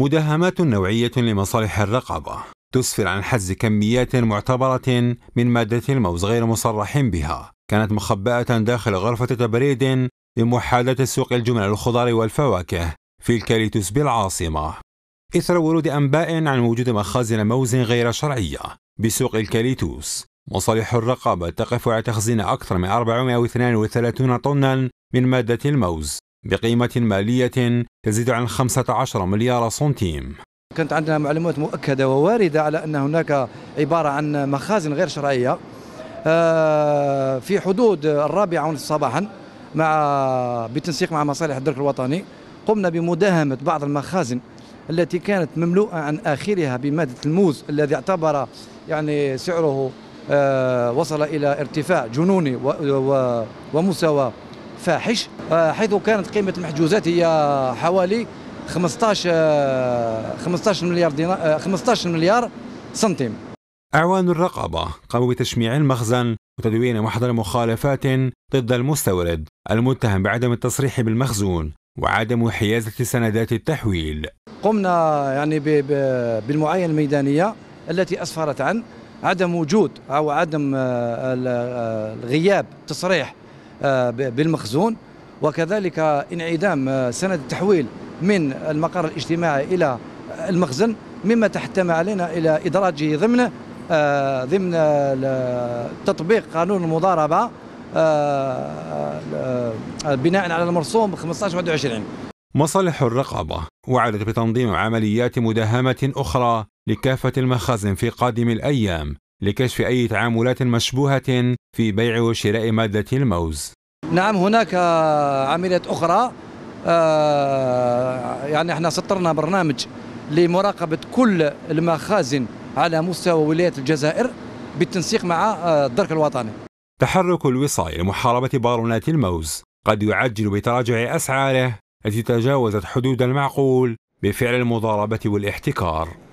مداهمات نوعية لمصالح الرقابة تسفر عن حجز كميات معتبرة من مادة الموز غير مصرح بها كانت مخبأة داخل غرفة تبريد لمحادثة سوق الجمل الخضار والفواكه في الكاليتوس بالعاصمة إثر ورود أنباء عن وجود مخازن موز غير شرعية بسوق الكاليتوس مصالح الرقابة تقف على تخزين أكثر من 432 طنا من مادة الموز بقيمة مالية تزيد عن 15 مليار سنتيم كانت عندنا معلومات مؤكدة وواردة على أن هناك عبارة عن مخازن غير شرعية آه، في حدود الرابعة صباحا مع بتنسيق مع مصالح الدرك الوطني قمنا بمداهمة بعض المخازن التي كانت مملوءة عن آخرها بمادة الموز الذي اعتبر يعني سعره آه، وصل إلى ارتفاع جنوني ومساواة فاحش آه، حيث كانت قيمه المحجوزات هي حوالي 15 15 آه، مليار دينار 15 آه، مليار سنتيم أعوان الرقابة قاموا بتشميع المخزن وتدوين محضر مخالفات ضد المستورد المتهم بعدم التصريح بالمخزون وعدم حيازة سندات التحويل قمنا يعني بالمعاينة الميدانية التي أسفرت عن عدم وجود أو عدم الغياب تصريح آه، بالمخزون وكذلك انعدام آه، سند التحويل من المقر الاجتماعي إلى المخزن مما تحتم علينا إلى إدراجه ضمن آه، ضمن تطبيق قانون المضاربة بناء على المرسوم 1521 مصالح الرقابة وعدت بتنظيم عمليات مداهمة أخرى لكافة المخازن في قادم الأيام لكشف أي تعاملات مشبوهة في بيع وشراء مادة الموز نعم هناك عمليات أخرى آه، يعني احنا سطرنا برنامج لمراقبة كل المخازن على مستوى ولاية الجزائر بالتنسيق مع آه، الدرك الوطني تحرك الوصاية لمحاربة بارونات الموز قد يعجل بتراجع أسعاره التي تجاوزت حدود المعقول بفعل المضاربة والاحتكار